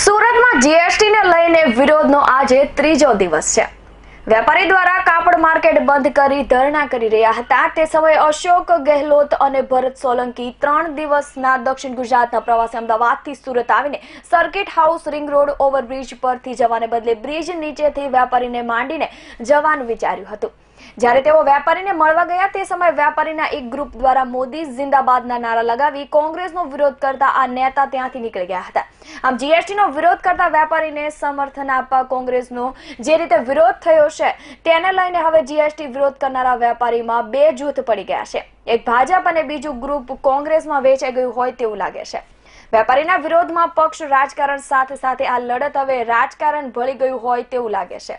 સુરતમાં જીએસટીને લઈને વિરોધનો આજે ત્રીજો દિવસ છે વેપારી દ્વારા કાપડ માર્કેટ બંધ કરી ધરણા કરી રહ્યા હતા તે સમયે અશોક ગેહલોત અને ભરત સોલંકી ત્રણ દિવસના દક્ષિણ ગુજરાતના પ્રવાસે અમદાવાદથી સુરત આવીને circuit house ring road overbridge પરથી જવાને બદલે બ્રિજ નીચેથી વેપારીને માંડીને જવાનું વિચાર્યું હતું જ્યારે તેઓ વેપારીને મળવા ગયા તે સમયે વેપારીના એક ગ્રુપ દ્વારા મોદી જિંદાબાદના નારા લગાવી કોંગ્રેસનો વિરોધ કરતા આ નેતા ત્યાંથી નીકળી ગયા હતા આમ જીએસટીનો વિરોધ કરતા વેપારીને સમર્થન આપવા કોંગ્રેસનો જે રીતે વિરોધ થયો છે તેને લઈને હવે જીએસટી વિરોધ કરનારા વેપારીમાં બે જૂથ પડી ગયા છે એક ભાજપ અને બીજું ગ્રુપ કોંગ્રેસમાં વેચાઈ ગયું હોય તેવું લાગે છે વેપારીના વિરોધમાં પક્ષ રાજકારણ સાથે સાથે આ લડત હવે રાજકારણ ભળી ગયું હોય તેવું લાગે છે